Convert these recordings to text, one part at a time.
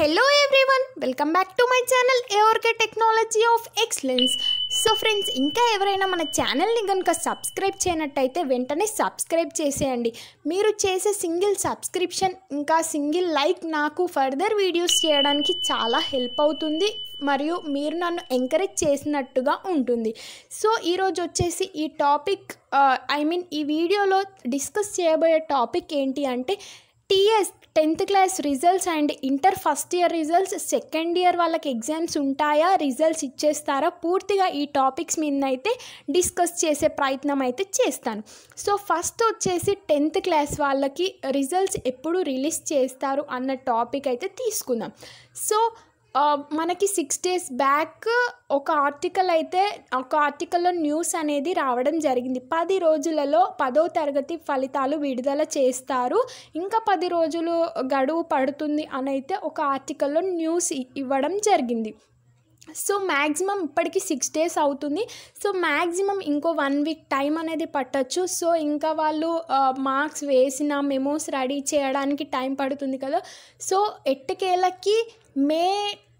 hello everyone welcome back to my channel ఎవర్కే technology of excellence so friends ఇంకా ఎవరైనా మన ఛానల్ని కనుక సబ్స్క్రైబ్ చేయనట్టయితే వెంటనే సబ్స్క్రైబ్ చేసేయండి మీరు చేసే సింగిల్ సబ్స్క్రిప్షన్ ఇంకా సింగిల్ లైక్ నాకు ఫర్దర్ వీడియోస్ చేయడానికి చాలా హెల్ప్ అవుతుంది మరియు మీరు నన్ను ఎంకరేజ్ చేసినట్టుగా ఉంటుంది సో ఈరోజు వచ్చేసి ఈ టాపిక్ ఐ మీన్ ఈ వీడియోలో డిస్కస్ చేయబోయే టాపిక్ ఏంటి అంటే TS tenth class results and inter first year results second year వాళ్ళకి ఎగ్జామ్స్ ఉంటాయా రిజల్ట్స్ ఇచ్చేస్తారా పూర్తిగా ఈ టాపిక్స్ మీద అయితే డిస్కస్ చేసే ప్రయత్నం అయితే చేస్తాను సో ఫస్ట్ వచ్చేసి టెన్త్ క్లాస్ వాళ్ళకి రిజల్ట్స్ ఎప్పుడు రిలీజ్ చేస్తారు అన్న టాపిక్ అయితే తీసుకుందాం సో మనకి సిక్స్ డేస్ బ్యాక్ ఒక ఆర్టికల్ అయితే ఒక ఆర్టికల్లో న్యూస్ అనేది రావడం జరిగింది పది రోజులలో పదో తరగతి ఫలితాలు విడుదల చేస్తారు ఇంకా పది రోజులు గడువు పడుతుంది అని అయితే ఒక ఆర్టికల్లో న్యూస్ ఇవ్వడం జరిగింది సో మ్యాక్సిమం ఇప్పటికి సిక్స్ డేస్ అవుతుంది సో మ్యాక్సిమం ఇంకో వన్ వీక్ టైం అనేది పట్టచ్చు సో ఇంకా వాళ్ళు మార్క్స్ వేసిన మెమోస్ రెడీ చేయడానికి టైం పడుతుంది కదా సో ఎట్టకేళ్ళకి May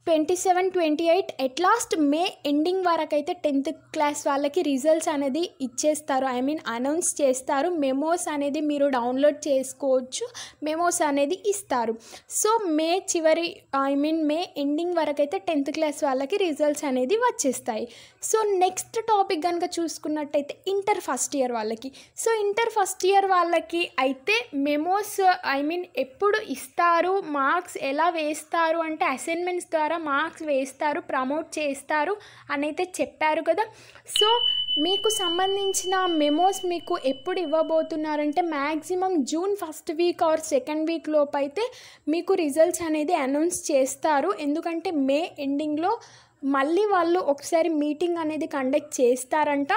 twenty seven twenty eight at last May ending వరకైతే టెన్త్ క్లాస్ వాళ్ళకి రిజల్ట్స్ అనేది ఇచ్చేస్తారు ఐ మీన్ అనౌన్స్ చేస్తారు మెమోస్ అనేది మీరు డౌన్లోడ్ చేసుకోవచ్చు మెమోస్ అనేది ఇస్తారు సో మే చివరి ఐ మీన్ మే ఎండింగ్ వరకైతే టెన్త్ క్లాస్ వాళ్ళకి రిజల్ట్స్ అనేది వచ్చేస్తాయి సో నెక్స్ట్ టాపిక్ కనుక చూసుకున్నట్టయితే ఇంటర్ ఫస్ట్ ఇయర్ వాళ్ళకి సో ఇంటర్ ఫస్ట్ ఇయర్ వాళ్ళకి అయితే మెమోస్ ఐ మీన్ ఎప్పుడు ఇస్తారు మార్క్స్ ఎలా వేస్తారు అంటే అసైన్మెంట్స్ ద్వారా ద్వారా మార్క్స్ వేస్తారు ప్రమోట్ చేస్తారు అని అయితే చెప్పారు కదా సో మీకు సంబంధించిన మెమోస్ మీకు ఎప్పుడు ఇవ్వబోతున్నారంటే maximum June first week or second week లోపైతే మీకు రిజల్ట్స్ అనేది అనౌన్స్ చేస్తారు ఎందుకంటే మే ఎండింగ్లో మళ్ళీ వాళ్ళు ఒకసారి మీటింగ్ అనేది కండక్ట్ చేస్తారంట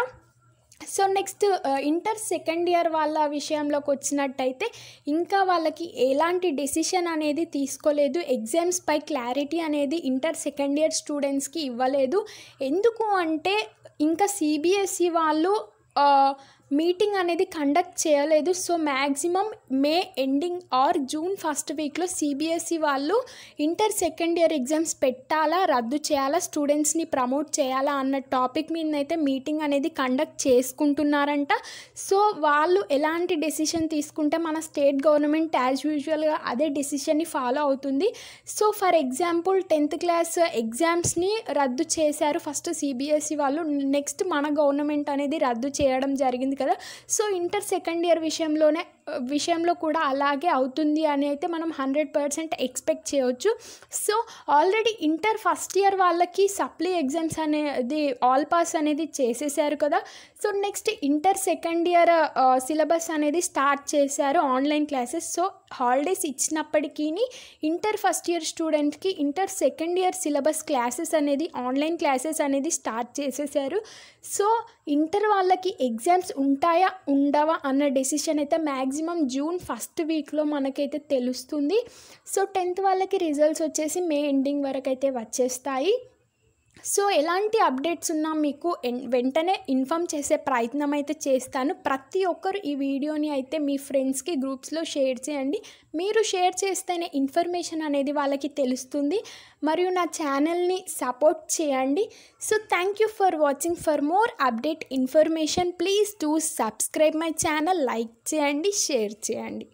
so next inter second year వాళ్ళ విషయంలోకి వచ్చినట్టయితే ఇంకా వాళ్ళకి ఎలాంటి డెసిషన్ అనేది తీసుకోలేదు ఎగ్జామ్స్పై క్లారిటీ అనేది ఇంటర్ సెకండ్ ఇయర్ స్టూడెంట్స్కి ఇవ్వలేదు ఎందుకు అంటే ఇంకా సిబిఎస్ఈ వాళ్ళు మీటింగ్ అనేది కండక్ట్ చేయలేదు so maximum May ending or June first వీక్లో సిబిఎస్ఈ వాళ్ళు ఇంటర్ సెకండ్ ఇయర్ ఎగ్జామ్స్ పెట్టాలా రద్దు చేయాలా స్టూడెంట్స్ని ప్రమోట్ చేయాలా అన్న టాపిక్ మీద అయితే మీటింగ్ అనేది కండక్ట్ చేసుకుంటున్నారంట సో వాళ్ళు ఎలాంటి డెసిషన్ తీసుకుంటే మన స్టేట్ గవర్నమెంట్ యాజ్ యూజువల్గా అదే డెసిషన్ని ఫాలో అవుతుంది so for example tenth class ఎగ్జామ్స్ని రద్దు చేశారు ఫస్ట్ సిబిఎస్ఈ వాళ్ళు నెక్స్ట్ మన గవర్నమెంట్ అనేది రద్దు చేయడం జరిగింది కదా సో ఇంటర్ సెకండ్ ఇయర్ విషయంలోనే విషయంలో కూడా అలాగే అవుతుంది అని అయితే మనం హండ్రెడ్ పర్సెంట్ ఎక్స్పెక్ట్ చేయవచ్చు so already inter first year వాళ్ళకి సప్లీ ఎగ్జామ్స్ అనేది ఆల్ పాస్ అనేది చేసేసారు కదా so next inter second year syllabus అనేది స్టార్ట్ చేశారు ఆన్లైన్ క్లాసెస్ సో హాలిడేస్ ఇచ్చినప్పటికీ ఇంటర్ ఫస్ట్ ఇయర్ స్టూడెంట్కి inter second year syllabus classes అనేది ఆన్లైన్ క్లాసెస్ అనేది స్టార్ట్ చేసేసారు సో ఇంటర్ వాళ్ళకి ఎగ్జామ్స్ ఉంటాయా ఉండవా అన్న డెసిషన్ అయితే మ్యాక్సిమం జూన్ ఫస్ట్ వీక్లో మనకైతే తెలుస్తుంది సో టెన్త్ వాళ్ళకి రిజల్ట్స్ వచ్చేసి మే ఎండింగ్ వరకు అయితే వచ్చేస్తాయి సో ఎలాంటి అప్డేట్స్ ఉన్నా మీకు వెంటనే ఇన్ఫామ్ చేసే ప్రయత్నం అయితే చేస్తాను ప్రతి ఒక్కరు ఈ వీడియోని అయితే మీ ఫ్రెండ్స్కి గ్రూప్స్లో షేర్ చేయండి మీరు షేర్ చేస్తేనే ఇన్ఫర్మేషన్ అనేది వాళ్ళకి తెలుస్తుంది మరియు నా ఛానల్ని సపోర్ట్ చేయండి so thank you for watching for more update information please to subscribe my channel like చేయండి షేర్ చేయండి